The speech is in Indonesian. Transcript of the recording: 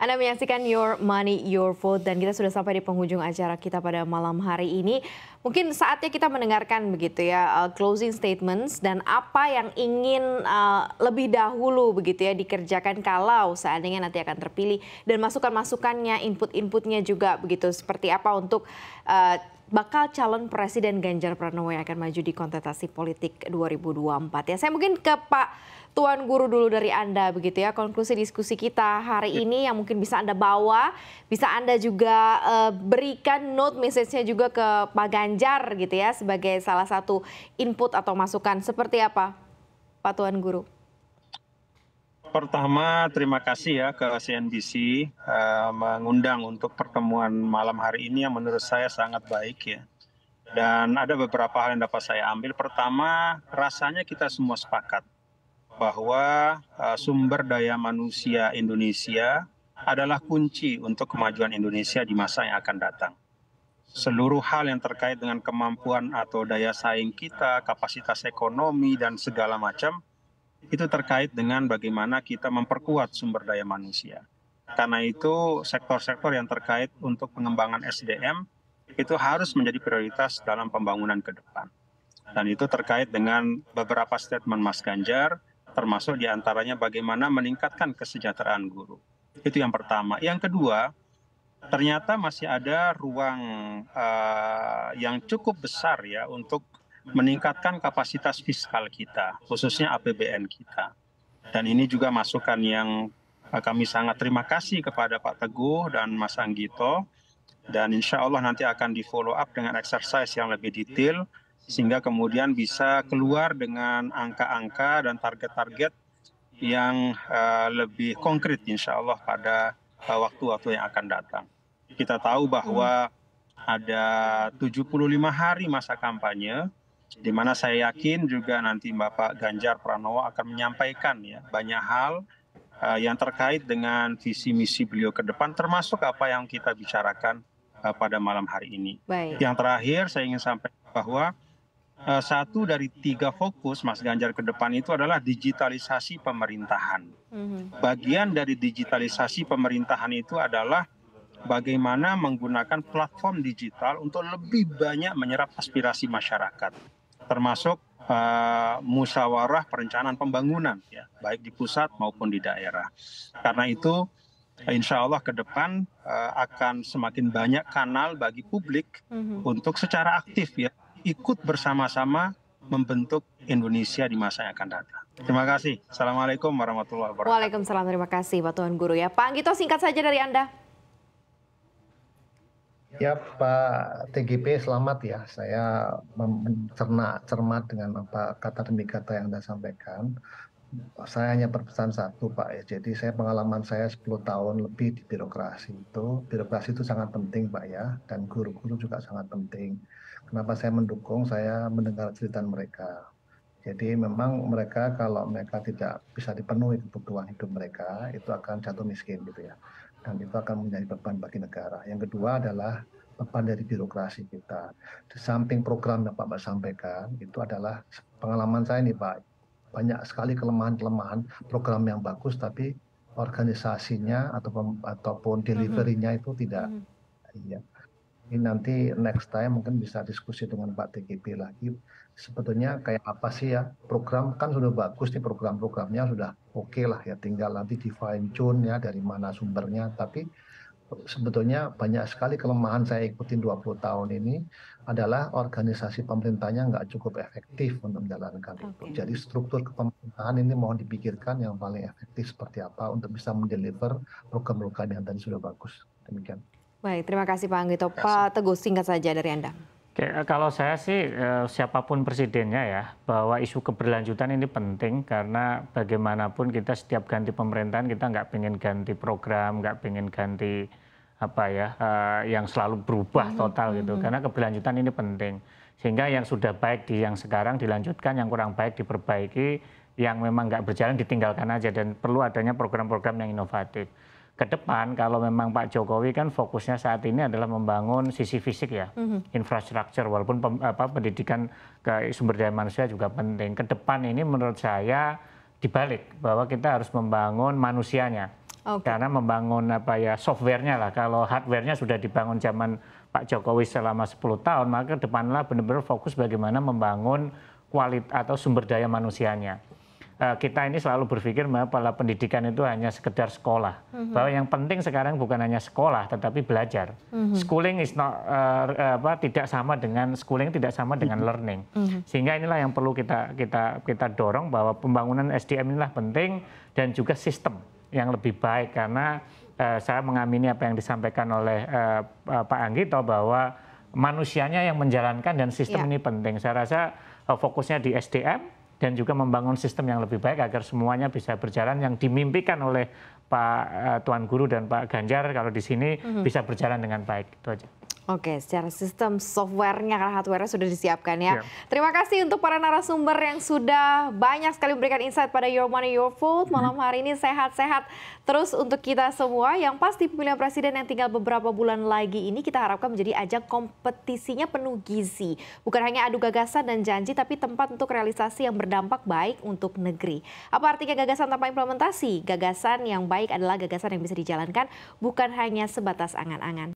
Anda menyaksikan Your Money, Your Vote dan kita sudah sampai di penghujung acara kita pada malam hari ini. Mungkin saatnya kita mendengarkan begitu ya uh, closing statements dan apa yang ingin uh, lebih dahulu begitu ya dikerjakan kalau seandainya nanti akan terpilih dan masukan-masukannya, input-inputnya juga begitu seperti apa untuk uh, bakal calon presiden Ganjar Pranowo yang akan maju di kontestasi politik 2024 ya. Saya mungkin ke Pak Tuan Guru dulu dari Anda begitu ya. Konklusi diskusi kita hari ya. ini yang mungkin bisa Anda bawa, bisa Anda juga uh, berikan note message-nya juga ke Pak Ganjar gitu ya sebagai salah satu input atau masukan. Seperti apa Pak Tuan Guru? Pertama, terima kasih ya ke CNBC uh, eh, mengundang untuk pertemuan malam hari ini yang menurut saya sangat baik ya. Dan ada beberapa hal yang dapat saya ambil. Pertama, rasanya kita semua sepakat bahwa uh, sumber daya manusia Indonesia adalah kunci untuk kemajuan Indonesia di masa yang akan datang. Seluruh hal yang terkait dengan kemampuan atau daya saing kita, kapasitas ekonomi, dan segala macam – itu terkait dengan bagaimana kita memperkuat sumber daya manusia. Karena itu sektor-sektor yang terkait untuk pengembangan SDM itu harus menjadi prioritas dalam pembangunan ke depan. Dan itu terkait dengan beberapa statement Mas Ganjar, termasuk diantaranya bagaimana meningkatkan kesejahteraan guru. Itu yang pertama. Yang kedua, ternyata masih ada ruang uh, yang cukup besar ya untuk meningkatkan kapasitas fiskal kita, khususnya APBN kita. Dan ini juga masukan yang eh, kami sangat terima kasih kepada Pak Teguh dan Mas Anggito. Dan insya Allah nanti akan di follow up dengan exercise yang lebih detail, sehingga kemudian bisa keluar dengan angka-angka dan target-target yang eh, lebih konkret insya Allah pada eh, waktu-waktu yang akan datang. Kita tahu bahwa ada 75 hari masa kampanye, di mana saya yakin juga nanti Bapak Ganjar Pranowo akan menyampaikan ya banyak hal uh, yang terkait dengan visi misi beliau ke depan termasuk apa yang kita bicarakan uh, pada malam hari ini. Baik. Yang terakhir saya ingin sampaikan bahwa uh, satu dari tiga fokus Mas Ganjar ke depan itu adalah digitalisasi pemerintahan. Mm-hmm. Bagian dari digitalisasi pemerintahan itu adalah bagaimana menggunakan platform digital untuk lebih banyak menyerap aspirasi masyarakat termasuk uh, musyawarah perencanaan pembangunan ya baik di pusat maupun di daerah. Karena itu insya Allah ke depan uh, akan semakin banyak kanal bagi publik mm-hmm. untuk secara aktif ya ikut bersama-sama membentuk Indonesia di masa yang akan datang. Terima kasih. Assalamualaikum warahmatullahi wabarakatuh. Waalaikumsalam. Terima kasih Pak Tuan Guru ya. Pak Anggito singkat saja dari Anda ya pak tgp selamat ya saya mencerna cermat dengan apa kata demi kata yang anda sampaikan saya hanya berpesan satu Pak ya. Jadi saya pengalaman saya 10 tahun lebih di birokrasi itu, birokrasi itu sangat penting Pak ya dan guru-guru juga sangat penting. Kenapa saya mendukung? Saya mendengar cerita mereka. Jadi memang mereka kalau mereka tidak bisa dipenuhi kebutuhan hidup mereka itu akan jatuh miskin gitu ya dan itu akan menjadi beban bagi negara. Yang kedua adalah beban dari birokrasi kita. Di samping program yang Pak sampaikan, itu adalah pengalaman saya nih Pak, banyak sekali kelemahan-kelemahan program yang bagus tapi organisasinya atau ataupun delivery-nya itu tidak. Mm -hmm ini nanti next time mungkin bisa diskusi dengan Pak TGP lagi. Sebetulnya kayak apa sih ya program kan sudah bagus nih program-programnya sudah oke okay lah ya tinggal nanti di fine tune ya dari mana sumbernya tapi sebetulnya banyak sekali kelemahan saya ikutin 20 tahun ini adalah organisasi pemerintahnya nggak cukup efektif untuk menjalankan okay. itu. Jadi struktur kepemerintahan ini mohon dipikirkan yang paling efektif seperti apa untuk bisa mendeliver program-program yang tadi sudah bagus. Demikian. Baik, terima kasih Pak Anggito. Pak Teguh, singkat saja dari Anda. Oke, eh, kalau saya sih eh, siapapun presidennya ya, bahwa isu keberlanjutan ini penting karena bagaimanapun kita setiap ganti pemerintahan kita nggak pengen ganti program, nggak pengen ganti apa ya eh, yang selalu berubah mhm, total gitu. Mhm. Karena keberlanjutan ini penting. Sehingga yang sudah baik di yang sekarang dilanjutkan, yang kurang baik diperbaiki, yang memang nggak berjalan ditinggalkan aja dan perlu adanya program-program yang inovatif ke depan kalau memang Pak Jokowi kan fokusnya saat ini adalah membangun sisi fisik ya, mm-hmm. infrastruktur walaupun pem, apa, pendidikan ke sumber daya manusia juga penting. Ke depan ini menurut saya dibalik bahwa kita harus membangun manusianya. Okay. Karena membangun apa ya softwarenya lah. Kalau hardwarenya sudah dibangun zaman Pak Jokowi selama 10 tahun, maka depanlah benar-benar fokus bagaimana membangun kualitas atau sumber daya manusianya. Eh, kita ini selalu berpikir bahwa pendidikan itu hanya sekedar sekolah. Mm -hmm. Bahwa yang penting sekarang bukan hanya sekolah, tetapi belajar. Mm -hmm. Schooling is not uh, apa, tidak sama dengan schooling, tidak sama dengan mhm. learning. Mm -hmm. Sehingga inilah yang perlu kita kita kita dorong bahwa pembangunan SDM inilah penting dan juga sistem yang lebih baik karena uh, saya mengamini apa yang disampaikan oleh uh, uh, Pak Anggito bahwa manusianya yang menjalankan dan sistem yeah. ini penting. Saya rasa fokusnya di SDM dan juga membangun sistem yang lebih baik agar semuanya bisa berjalan yang dimimpikan oleh Pak eh, Tuan Guru dan Pak Ganjar kalau di sini mhm. bisa berjalan dengan baik itu aja. Oke, secara sistem softwarenya karena hardwarenya sudah disiapkan ya. Yeah. Terima kasih untuk para narasumber yang sudah banyak sekali memberikan insight pada Your Money Your Food mhm. malam hari ini sehat-sehat terus untuk kita semua. Yang pasti pemilihan presiden yang tinggal beberapa bulan lagi ini kita harapkan menjadi ajang kompetisinya penuh gizi, bukan hanya adu gagasan dan janji tapi tempat untuk realisasi yang berdampak baik untuk negeri. Apa artinya gagasan tanpa implementasi? Gagasan yang baik adalah gagasan yang bisa dijalankan bukan hanya sebatas angan-angan.